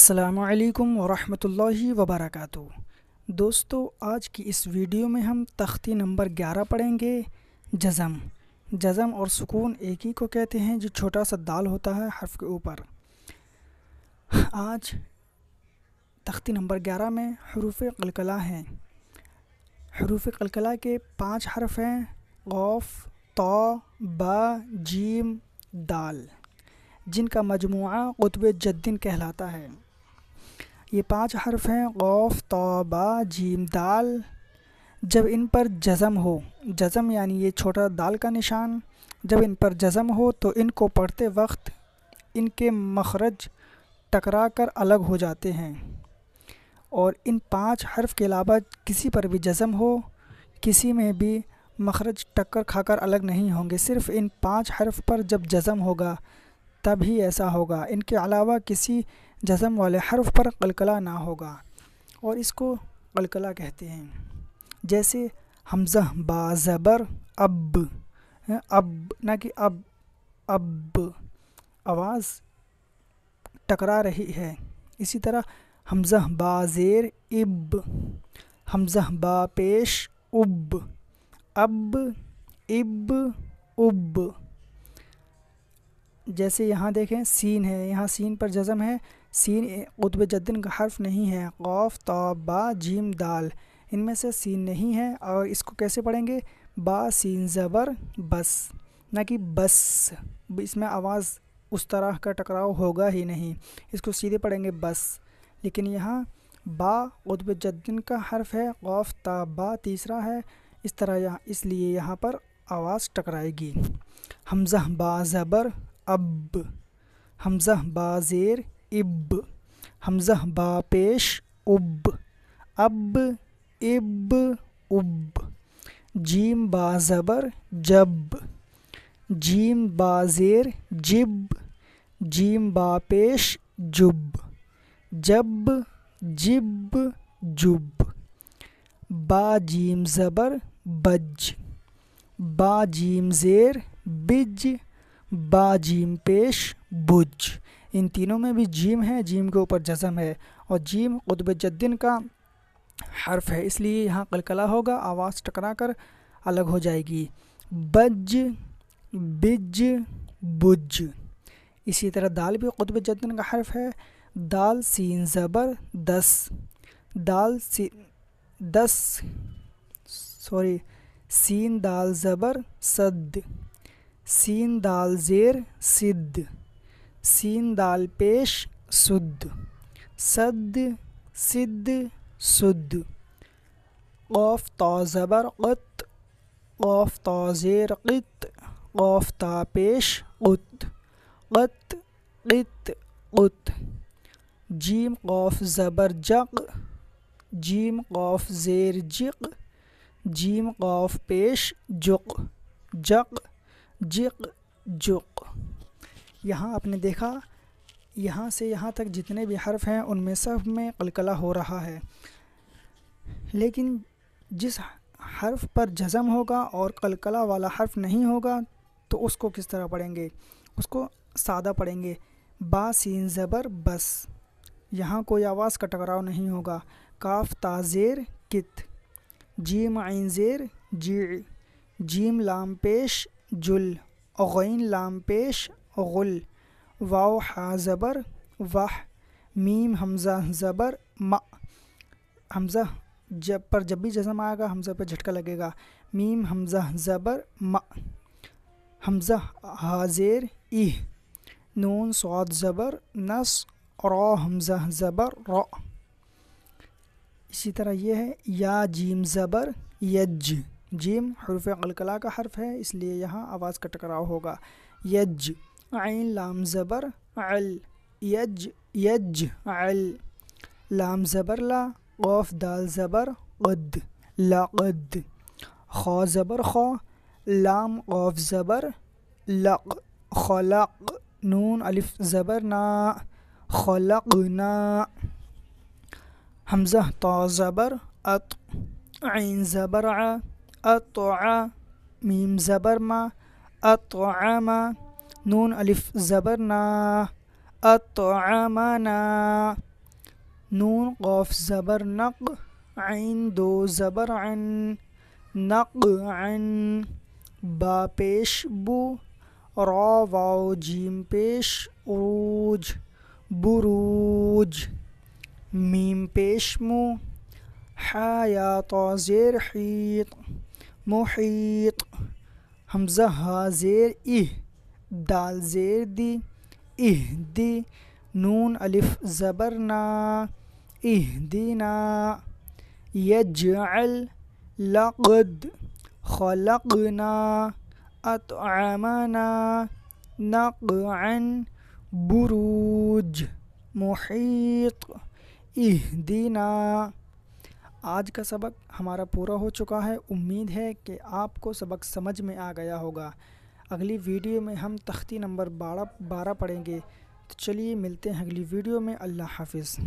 असलकम वरहमल वबरक दोस्तों आज की इस वीडियो में हम तख्ती नंबर 11 पढ़ेंगे जज़म जज़म और सुकून एक ही को कहते हैं जो छोटा सा दाल होता है हर्फ के ऊपर आज तख्ती नंबर 11 में हरूफ कलकला हैं हरूफ कलकला के पांच हर्फ हैं गौफ तो बीम जीम दाल जिनका मजमू कुतब जद्दीन कहलाता है ये पांच हर्फ हैं गौफ तोबा जीम दाल जब इन पर जज़म हो जज़म यानी ये छोटा दाल का निशान जब इन पर जज़म हो तो इनको पढ़ते वक्त इनके मखरज टकरा कर अलग हो जाते हैं और इन पांच हर्फ के अलावा किसी पर भी जज़म हो किसी में भी मखरज टक्कर खाकर अलग नहीं होंगे सिर्फ़ इन पांच हर्फ पर जब जज़म होगा तब ही ऐसा होगा इनके अलावा किसी जज़म वाले हर्फ पर कलकला ना होगा और इसको कलकला कहते हैं जैसे हमज़ा बाज़बर अब अब ना कि अब अब आवाज़ टकरा रही है इसी तरह हमज़ा बाज़ेर इब हमज़ा बापेश उब अब इब उब जैसे यहाँ देखें सीन है यहाँ सीन पर जज़म है सीन उतब जद्दीन का हर्फ नहीं है गौफ तो बा जीम दाल इनमें से सीन नहीं है और इसको कैसे पढ़ेंगे बा सीन ज़बर बस ना कि बस इसमें आवाज़ उस तरह का टकराव होगा ही नहीं इसको सीधे पढ़ेंगे बस लेकिन यहाँ बा उतब जद्दीन का हर्फ है गौफ ता बा तीसरा है इस तरह यहाँ इसलिए यहाँ पर आवाज़ टकराएगी हमज़ह बा ज़बर अब हमज़ह बा ज़ेर इब हमज़ा बापेश उब अब इब उब जीम बाबर जब जीम बाज़ेर जिब जीम बापेश जुब जब जिब जुब बा जीम ज़बर बज बा जीम ज़ेर बिज बा जीम पेश बुज इन तीनों में भी जीम है जीम के ऊपर जज़म है और जीम कुतब जद्दीन का हर्फ है इसलिए यहाँ कलकला होगा आवाज़ टकरा कर अलग हो जाएगी बज बिज बुज इसी तरह दाल भी कुतब जद्दन का हर्फ है दाल सीन ज़बर दस दाल सी दस सॉरी सीन दाल ज़बर सद सीन दाल ज़ेर सिद्ध सीन दाल पेश सुद सद सिद सुद गौफ तो ज़बर क़त गौफ तो ज़ेर क़त गौफ ता पेश क़त क़त क़त क़त जीम गौफ ज़बर जक जीम गौफ ज़ेर जिक जीम गौफ पेश जुक जक जिक जुक यहाँ आपने देखा यहाँ से यहाँ तक जितने भी हर्फ हैं उनमें सब में कलकला हो रहा है लेकिन जिस हर्फ पर जज़म होगा और कलकला वाला हर्फ नहीं होगा तो उसको किस तरह पढ़ेंगे उसको सादा पढ़ेंगे बासीन ज़बर बस यहाँ कोई आवाज़ का टकराव नहीं होगा काफ ताज़ेर कित जीम आइन ज़ेर जी जीम लाम पेश जुल गैन लाम पेश गुल वाओ हा ज़बर वाह मीम हमज़ा ज़बर म हमज़ा जब पर जब भी जज़म आएगा हमज़ा पर झटका लगेगा मीम हमज़ा ज़बर म हमज़ा हाजेर इ नून स्वाद ज़बर नस रो हमज़ा ज़बर रो इसी तरह यह है या जीम ज़बर यज जीम हरफ अलकला का हर्फ है इसलिए यहाँ आवाज़ का टकराव होगा यज عين لام زبر عل يج يج عل لام زبر لا قاف دال زبر قد لا قد خا زبر خا لام قاف زبر لق خلق نون ألف زبر نا خلقنا همزة طا زبر أط عين زبر ع أطع ميم زبر ما أطعم نون ألف زبرنا أطعمنا نون قاف زبر نق عندو زبر عن نق عن با پیش بو را واو جیم پیش روج بروج ميم مو حياة زير حيط محيط همزة ها زير إيه दाल ज़ेर दी इह दी नून अलिफ ज़बर ना इह दीना यजल लक़द ना अतमना नक़न बुरूज मुहीत इहदीना आज का सबक हमारा पूरा हो चुका है उम्मीद है कि आपको सबक समझ में आ गया होगा अगली वीडियो में हम तख्ती नंबर बारह बारह पढ़ेंगे तो चलिए मिलते हैं अगली वीडियो में अल्लाह हाफिज़